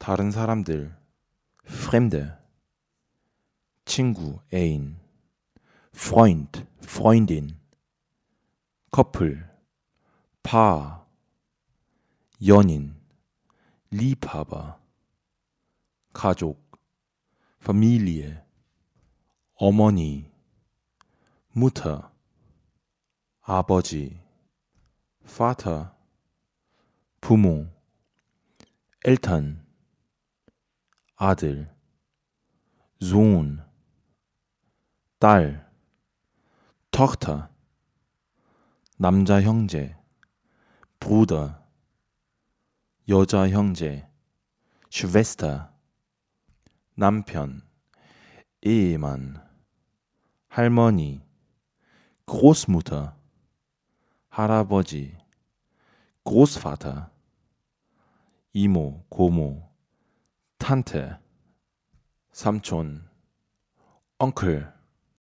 다른 사람들, fremde, 친구, 애인, Freund, Freundin, Koppel, Paar, 연인, Liebhaber, 가족, Familie, 어머니, Mutter, 아버지, Vater, 부모, Eltern, 아들, Sohn, 딸, Tochter, 남자 형제, Bruder, 여자 형제, Schwester, 남편, Ehemann, 할머니, Großmutter, 할아버지, Großvater, 이모, 고모, 탄테, 삼촌, 엉클,